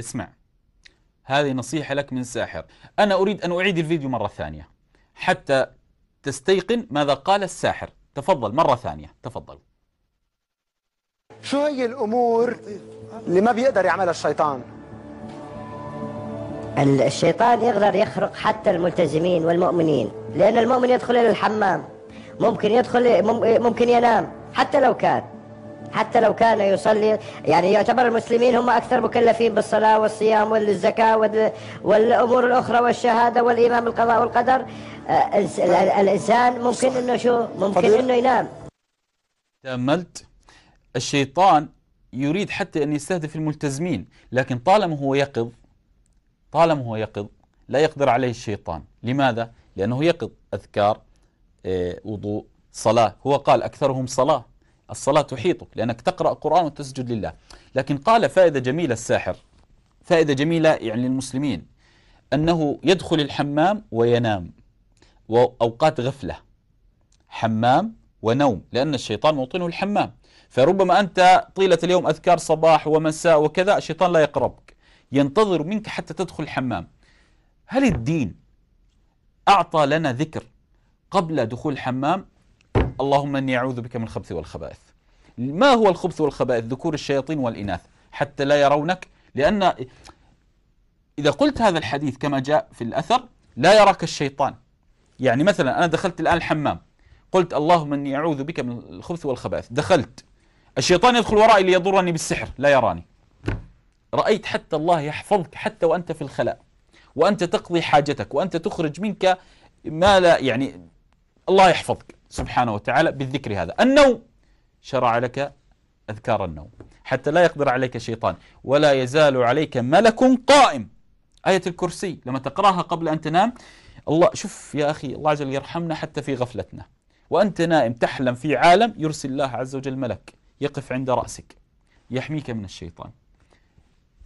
اسمع هذه نصيحة لك من ساحر أنا أريد أن أعيد الفيديو مرة ثانية حتى تستيقن ماذا قال الساحر تفضل مرة ثانية تفضل شو هي الأمور اللي ما بيقدر يعملها الشيطان الشيطان يقدر يخرق حتى الملتزمين والمؤمنين لأن المؤمن يدخل إلى الحمام ممكن يدخل ممكن ينام حتى لو كان حتى لو كان يصلي يعني يعتبر المسلمين هم أكثر مكلفين بالصلاة والصيام والزكاة والأمور الأخرى والشهادة والإيمان بالقضاء والقدر آه، الإنسان ممكن أنه شو ممكن أنه ينام تأملت الشيطان يريد حتى أن يستهدف الملتزمين لكن طالما هو يقظ طالما هو يقظ لا يقدر عليه الشيطان لماذا؟ لأنه يقظ أذكار آه، وضوء صلاة هو قال أكثرهم صلاة الصلاة تحيطك لأنك تقرأ قرآن وتسجد لله لكن قال فائدة جميلة الساحر فائدة جميلة يعني للمسلمين أنه يدخل الحمام وينام وأوقات غفلة حمام ونوم لأن الشيطان موطنه الحمام فربما أنت طيلة اليوم أذكار صباح ومساء وكذا الشيطان لا يقربك ينتظر منك حتى تدخل الحمام هل الدين أعطى لنا ذكر قبل دخول الحمام اللهم إني أعوذ بك من الخبث والخبائث ما هو الخبث والخبائث ذكور الشياطين والإناث حتى لا يرونك لأن إذا قلت هذا الحديث كما جاء في الأثر لا يراك الشيطان يعني مثلا أنا دخلت الآن الحمام قلت اللهم إني أعوذ بك من الخبث والخبائث دخلت الشيطان يدخل ورائي ليضرني بالسحر لا يراني رأيت حتى الله يحفظك حتى وأنت في الخلاء وأنت تقضي حاجتك وأنت تخرج منك ما لا يعني الله يحفظك سبحانه وتعالى بالذكر هذا النوم شرع لك أذكار النوم حتى لا يقدر عليك شيطان ولا يزال عليك ملك قائم آية الكرسي لما تقرأها قبل أن تنام الله شوف يا أخي الله عز وجل يرحمنا حتى في غفلتنا وأنت نائم تحلم في عالم يرسل الله عز وجل ملك يقف عند رأسك يحميك من الشيطان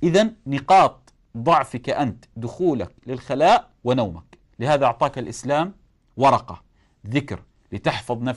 إذا نقاط ضعفك أنت دخولك للخلاء ونومك لهذا أعطاك الإسلام ورقة ذكر لتحفظ نفسك